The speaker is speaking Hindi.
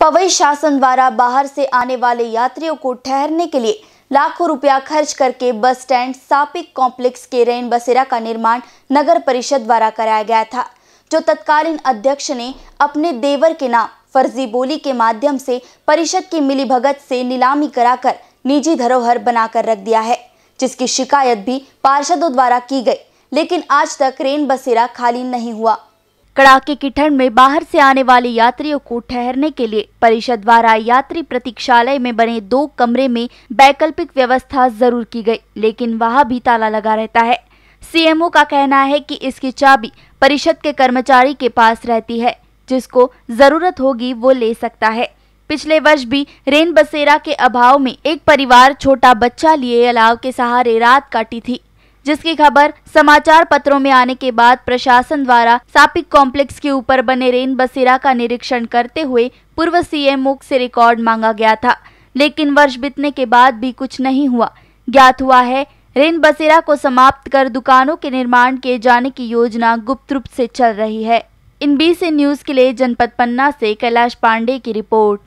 पवई शासन द्वारा बाहर से आने वाले यात्रियों को ठहरने के लिए लाखों रुपया खर्च करके बस स्टैंड सापिक कॉम्प्लेक्स के रेन बसेरा का निर्माण नगर परिषद द्वारा कराया गया था जो तत्कालीन अध्यक्ष ने अपने देवर के नाम फर्जी बोली के माध्यम से परिषद की मिलीभगत से नीलामी कराकर निजी धरोहर बनाकर रख दिया है जिसकी शिकायत भी पार्षदों द्वारा की गई लेकिन आज तक रेन बसेरा खाली नहीं हुआ कड़ाके की ठंड में बाहर से आने वाले यात्रियों को ठहरने के लिए परिषद द्वारा यात्री प्रतीक्षालय में बने दो कमरे में वैकल्पिक व्यवस्था जरूर की गई लेकिन वहां भी ताला लगा रहता है सीएमओ का कहना है कि इसकी चाबी परिषद के कर्मचारी के पास रहती है जिसको जरूरत होगी वो ले सकता है पिछले वर्ष भी रेन बसेरा के अभाव में एक परिवार छोटा बच्चा लिए अलाव के सहारे रात काटी थी जिसकी खबर समाचार पत्रों में आने के बाद प्रशासन द्वारा सापिक कॉम्प्लेक्स के ऊपर बने रेन बसेरा का निरीक्षण करते हुए पूर्व सीएम मुख से रिकॉर्ड मांगा गया था लेकिन वर्ष बीतने के बाद भी कुछ नहीं हुआ ज्ञात हुआ है रेन बसेरा को समाप्त कर दुकानों के निर्माण किए जाने की योजना गुप्त रूप से चल रही है इन बी से न्यूज के लिए जनपद पन्ना से कैलाश पांडे की रिपोर्ट